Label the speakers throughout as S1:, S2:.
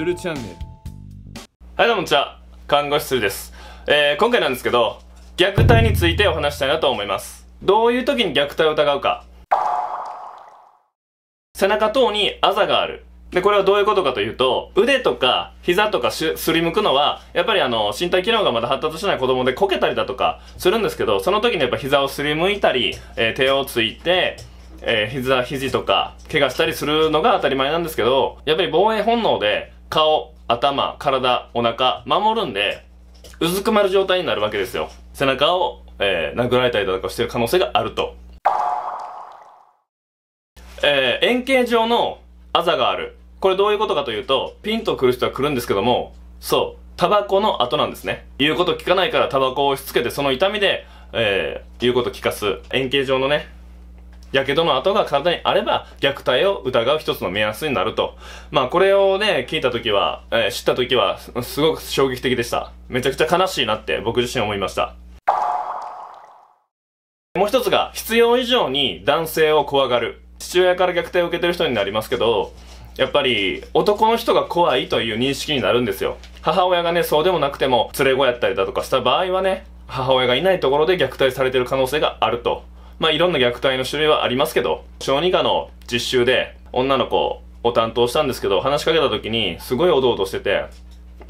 S1: すルチャンネルはいどうもこんちは看護師すです、えー、今回なんですけど虐待についてお話したいなと思いますどういう時に虐待を疑うか背中等にあざがあるで、これはどういうことかというと、腕とか膝とかすりむくのは、やっぱりあの、身体機能がまだ発達してない子供でこけたりだとかするんですけど、その時にやっぱ膝をすりむいたり、えー、手をついて、えー、膝、肘とか、怪我したりするのが当たり前なんですけど、やっぱり防衛本能で、顔、頭、体、お腹、守るんで、うずくまる状態になるわけですよ。背中を、えー、殴られたりだとかしてる可能性があると。えー、円形状のあざがある。これどういうことかというと、ピンとくる人は来るんですけども、そう、タバコの後なんですね。言うこと聞かないからタバコを押し付けて、その痛みで、えー、言うこと聞かす。円形状のね、やけどの跡が体にあれば、虐待を疑う一つの目安になると。まあ、これをね、聞いたときは、えー、知ったときは、すごく衝撃的でした。めちゃくちゃ悲しいなって僕自身思いました。もう一つが、必要以上に男性を怖がる。父親から虐待を受けてる人になりますけど、やっぱり男の人が怖いという認識になるんですよ。母親がね、そうでもなくても連れ子やったりだとかした場合はね、母親がいないところで虐待されてる可能性があると。まあ、いろんな虐待の種類はありますけど、小児科の実習で女の子を担当したんですけど、話しかけた時にすごいおどおどしてて、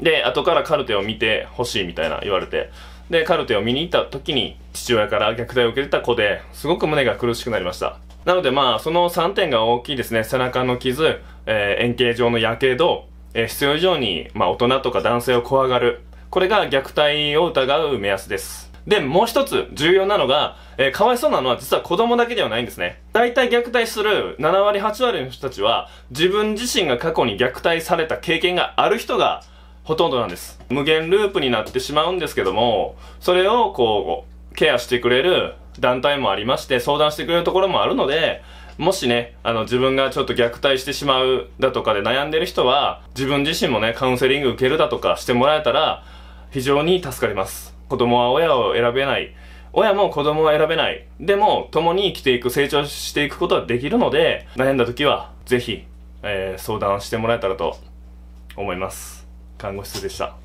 S1: で、後からカルテを見てほしいみたいな言われて、で、カルテを見に行った時に父親から虐待を受けてた子で、すごく胸が苦しくなりました。なのでまあ、その3点が大きいですね。背中の傷、えー、円形状のやけど、えー、必要以上に、まあ、大人とか男性を怖がる。これが虐待を疑う目安です。で、もう一つ重要なのが、えー、かわいそうなのは実は子供だけではないんですね。大体虐待する7割8割の人たちは、自分自身が過去に虐待された経験がある人がほとんどなんです。無限ループになってしまうんですけども、それをこう、ケアしてくれる団体もありまして、相談してくれるところもあるので、もしね、あの自分がちょっと虐待してしまうだとかで悩んでる人は、自分自身もね、カウンセリング受けるだとかしてもらえたら、非常に助かります。子供は親を選べない。親も子供は選べない。でも、共に生きていく、成長していくことはできるので、悩んだ時は、ぜひ、えー、相談してもらえたらと思います。看護室でした。